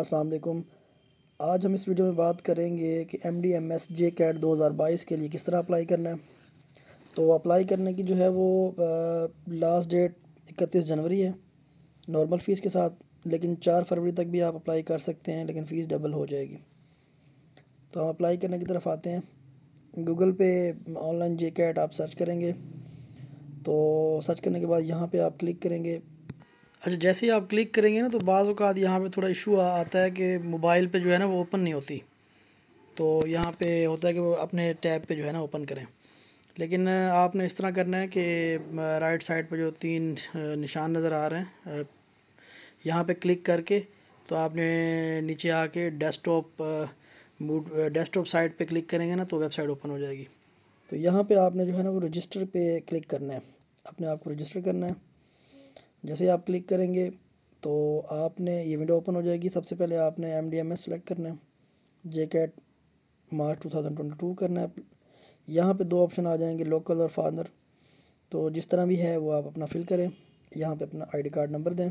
अस्सलाम वालेकुम आज हम इस वीडियो में बात करेंगे कि M D M S J CAT दो हज़ार बाईस के लिए किस तरह अप्लाई करना है तो अप्लाई करने की जो है वो लास्ट डेट इकतीस जनवरी है नॉर्मल फ़ीस के साथ लेकिन चार फरवरी तक भी आप अप्लाई कर सकते हैं लेकिन फ़ीस डबल हो जाएगी तो हम अप्लाई करने की तरफ आते हैं गूगल पे ऑनलाइन जे कैट आप सर्च करेंगे तो सर्च करने के बाद यहाँ पे आप क्लिक करेंगे अच्छा जैसे ही आप क्लिक करेंगे ना तो अवत यहाँ पे थोड़ा इशू आता है कि मोबाइल पे जो है ना वो ओपन नहीं होती तो यहाँ पे होता है कि वो अपने टैब पे जो है ना ओपन करें लेकिन आपने इस तरह करना है कि राइट साइड पे जो तीन निशान नज़र आ रहे हैं यहाँ पे क्लिक करके तो आपने नीचे आके डेस्कटॉप डेस्कटॉप साइट पे क्लिक करेंगे ना तो वेबसाइट ओपन हो जाएगी तो यहाँ पे आपने जो है ना वो रजिस्टर पे क्लिक करना है अपने आप को रजिस्टर करना है जैसे ही आप क्लिक करेंगे तो आपने ये विंडो ओपन हो जाएगी सबसे पहले आपने M D M S select करना है J CAT March two thousand twenty two करना है यहाँ पे दो ऑप्शन आ जाएंगे लोकल और फादर तो जिस तरह भी है वो आप अपना फिल करें यहाँ पे अपना आईडी कार्ड नंबर दें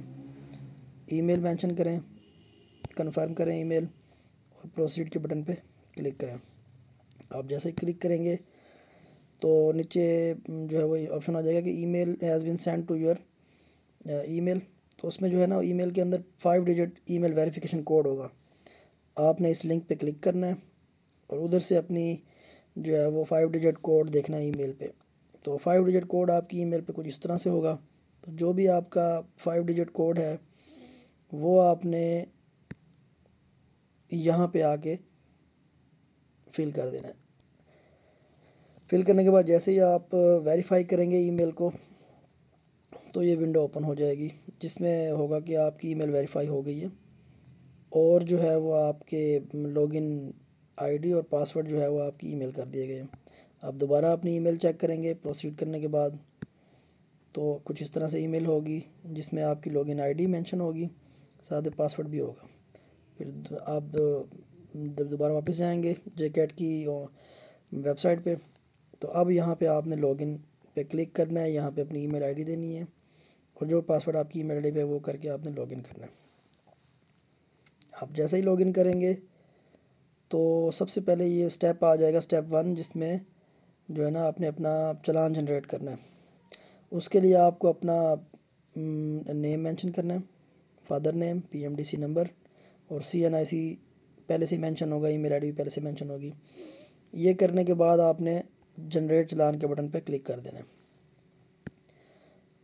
ईमेल मेंशन करें कंफर्म करें ईमेल और प्रोसीड के बटन पे क्लिक करें आप जैसे क्लिक करेंगे तो नीचे जो है वही ऑप्शन आ जाएगा कि email has been send to your email तो उसमें जो है ना ईमेल के अंदर five digit email verification code होगा आपने इस लिंक पे क्लिक करना है और उधर से अपनी जो है वो फाइव डिजिट कोड देखना है ईमेल पे तो फाइव डिजिट कोड आपकी ईमेल पे कुछ इस तरह से होगा तो जो भी आपका फाइव डिजिट कोड है वो आपने यहाँ पे आके फिल कर देना है फिल करने के बाद जैसे ही आप वेरीफाई करेंगे ईमेल को तो ये विंडो ओपन हो जाएगी जिसमें होगा कि आपकी ईमेल वेरीफाई हो गई है और जो है वो आपके लॉगिन आईडी और पासवर्ड जो है वो आपकी ईमेल कर दिए गए आप दोबारा अपनी ईमेल चेक करेंगे प्रोसीड करने के बाद तो कुछ इस तरह से ईमेल होगी जिसमें आपकी लॉगिन आईडी मेंशन होगी साथ ही पासवर्ड भी होगा फिर आप दोबारा वापस जाएंगे जैकेट की वेबसाइट पे तो अब यहाँ पे आपने लॉगिन पे क्लिक करना है यहाँ पे अपनी ईमेल आईडी देनी है और जो पासवर्ड आपकी ईमेल डी पे वो करके आपने लॉगिन करना है आप जैसे ही लॉगिन करेंगे तो सबसे पहले ये स्टेप आ जाएगा स्टेप वन जिसमें जो है ना आपने अपना चलान जनरेट करना है उसके लिए आपको अपना नेम हम्म, मेंशन करना है फादर नेम पीएमडीसी नंबर और सीएनआईसी पहले से मेंशन होगा ईमेल डी पहले से मेंशन होगी ये करने के बाद आपने जनरेट चलान के बटन पर क्लिक कर देना है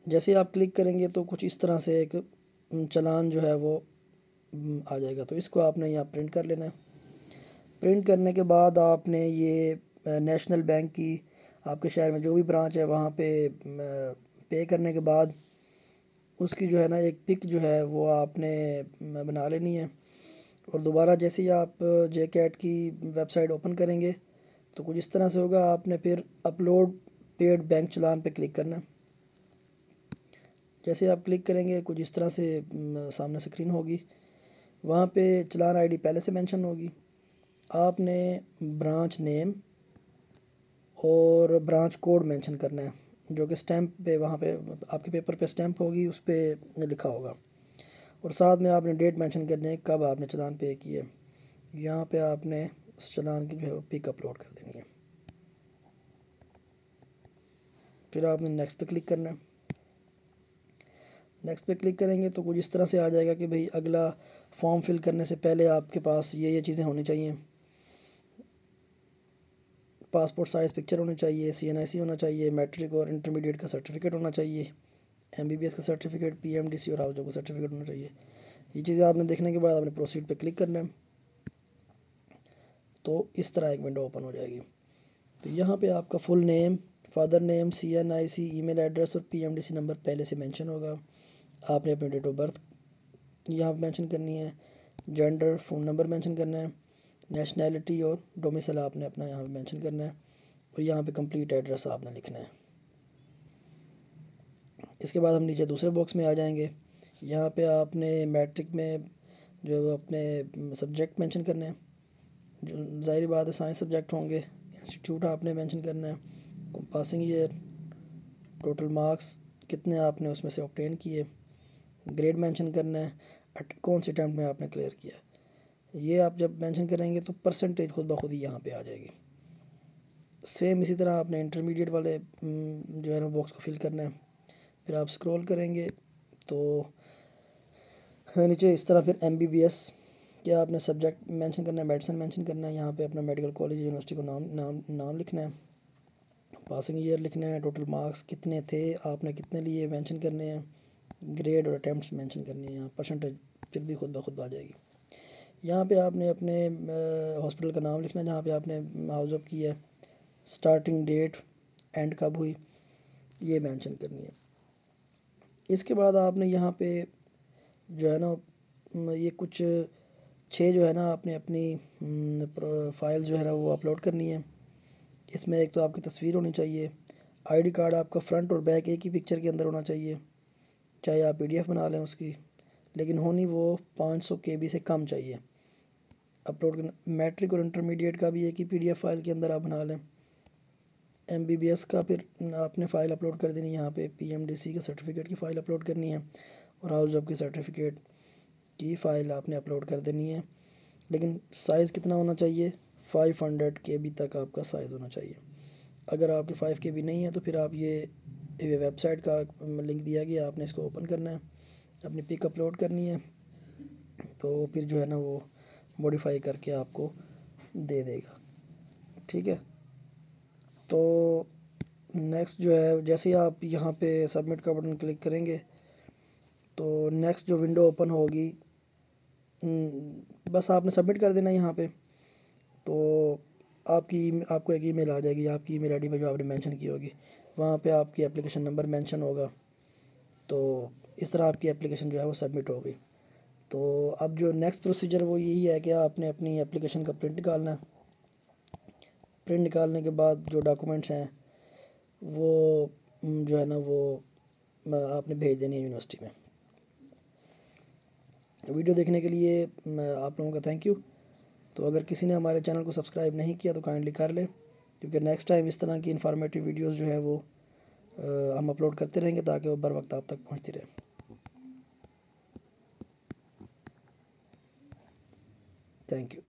जैसे आप क्लिक करेंगे तो कुछ इस तरह से एक चलान जो है वो आ जाएगा तो इसको आपने यहाँ प्रिंट कर लेना है प्रिंट करने के बाद आपने ये नेशनल बैंक की आपके शहर में जो भी ब्रांच है वहाँ पे पे करने के बाद उसकी जो है ना एक पिक जो है वो आपने बना लेनी है और दोबारा जैसे ही आप जे कैट की वेबसाइट ओपन करेंगे तो कुछ इस तरह से होगा आपने फिर अपलोड पेड बैंक चलान पे क्लिक करना है जैसे आप क्लिक करेंगे कुछ इस तरह से सामने स्क्रीन होगी वहाँ पे चलान आईडी पहले से मेंशन होगी आपने ब्रांच नेम और ब्रांच कोड मेंशन करना है जो कि स्टैंप पे वहाँ पे आपके पेपर पे स्टैंप होगी उस पर लिखा होगा और साथ में आपने डेट मेंशन करनी है कब आपने चलान पे किए यहाँ पे आपने उस चलान की जो है पिक अपलोड कर देनी है फिर आपने नेक्स्ट पे क्लिक करना है नेक्स्ट पे क्लिक करेंगे तो कुछ इस तरह से आ जाएगा कि भाई अगला फॉर्म फिल करने से पहले आपके पास ये ये चीज़ें होनी चाहिए पासपोर्ट साइज़ पिक्चर होनी चाहिए सी होना चाहिए मैट्रिक और इंटरमीडिएट का सर्टिफिकेट होना चाहिए एम का सर्टिफिकेट पी और हाउजों का सर्टिफिकेट होना चाहिए ये चीज़ें आपने देखने के बाद आपने प्रोसीड पर क्लिक करना है तो इस तरह एक विंडो ओपन हो जाएगी तो यहाँ पे आपका full name father name C N I C email address और P M D C number पहले से मैंशन होगा आपने अपनी डेट ऑफ बर्थ यहाँ मैंशन करनी है जेंडर फ़ोन नंबर मैंशन करना है नेशनैलिटी और डोमिसल आपने अपना यहाँ पर मैंशन करना है और यहाँ पर कम्प्लीट एड्रेस आपने लिखना है इसके बाद हम नीचे दूसरे बॉक्स में आ जाएंगे यहाँ पे आपने मैट्रिक में जो है वो अपने सब्जेक्ट मेंशन करने हैं जो ज़ाहिर बात है साइंस सब्जेक्ट होंगे इंस्टीट्यूट आपने मेंशन करना है पासिंग ईयर टोटल मार्क्स कितने आपने उसमें से ऑप्टेन किए ग्रेड मेंशन करना है कौन से अटैम्प्ट में आपने क्लियर किया ये आप जब मेंशन करेंगे तो परसेंटेज खुद ब खुद ही यहाँ पे आ जाएगी सेम इसी तरह आपने इंटरमीडिएट वाले हम्म, जो है ना बॉक्स को फिल करना है फिर आप स्क्रॉल करेंगे तो हाँ, नीचे इस तरह फिर एम बी बी एस क्या आपने सब्जेक्ट मैंशन करना है मेडिसन मैंशन करना है यहाँ पर अपना मेडिकल कॉलेज यूनिवर्सिटी को नाम नाम नाम लिखना है पासिंग ईयर लिखना है टोटल मार्क्स कितने थे आपने कितने लिए मेंशन करने हैं ग्रेड और अटैम्प्ट मेंशन करने हैं यहाँ परसेंटेज फिर भी खुद ब खुद आ जाएगी यहाँ पे आपने अपने हॉस्पिटल का नाम लिखना जहाँ पे आपने हाउस ऑफ किया स्टार्टिंग डेट एंड कब हुई ये मेंशन करनी है इसके बाद आपने यहाँ पे जो है ना ये कुछ छः जो है ना आपने अपनी फाइल जो है ना वो अपलोड करनी है इसमें एक तो आपकी तस्वीर होनी चाहिए आईडी कार्ड आपका फ्रंट और बैक एक ही पिक्चर के अंदर होना चाहिए चाहे आप पीडीएफ बना लें उसकी लेकिन होनी वो 500 बी से कम चाहिए अपलोड मैट्रिक और इंटरमीडिएट का भी एक ही पीडीएफ फाइल के अंदर आप बना लें एमबीबीएस का फिर आपने फ़ाइल अपलोड कर देनी है यहाँ डी सी के सर्टिफिकेट की फ़ाइल अपलोड करनी है और हाउस जॉब की सर्टिफिकेट की फ़ाइल आपने अपलोड कर देनी है लेकिन साइज़ कितना होना चाहिए फाइव हंड्रेड के बी तक आपका साइज़ होना चाहिए अगर आपके फाइव के बी नहीं है तो फिर आप ये, ये वेबसाइट का लिंक दिया गया आपने इसको ओपन करना है अपनी पिक अपलोड करनी है तो फिर जो है ना वो मॉडिफाई करके आपको दे देगा ठीक है तो नेक्स्ट जो है जैसे ही आप यहाँ पे सबमिट का बटन क्लिक करेंगे तो नेक्स्ट जो विंडो ओपन होगी हम्म, बस आपने सबमिट कर देना यहाँ पे तो आपकी e-, आपको एक ईमेल आ जाएगी आपकी ईमेल आईडी में जो आपने मेंशन की होगी वहाँ पे आपकी एप्लीकेशन नंबर मेंशन होगा तो इस तरह आपकी एप्लीकेशन जो है वो सबमिट होगी तो अब जो नेक्स्ट प्रोसीजर वो यही है कि आपने अपनी एप्लीकेशन का प्रिंट निकालना है प्रिंट निकालने के बाद जो डॉक्यूमेंट्स हैं वो जो है ना वो आपने भेज देनी है यूनिवर्सिटी में वीडियो देखने के लिए मैं आप लोगों का थैंक यू तो अगर किसी ने हमारे चैनल को सब्सक्राइब नहीं किया तो काइंडली कर लें क्योंकि नेक्स्ट टाइम इस तरह की इन्फॉर्मेटिव वीडियोस जो हैं वो आ, हम अपलोड करते रहेंगे ताकि वो बर वक्त आप तक पहुँचती रहे थैंक यू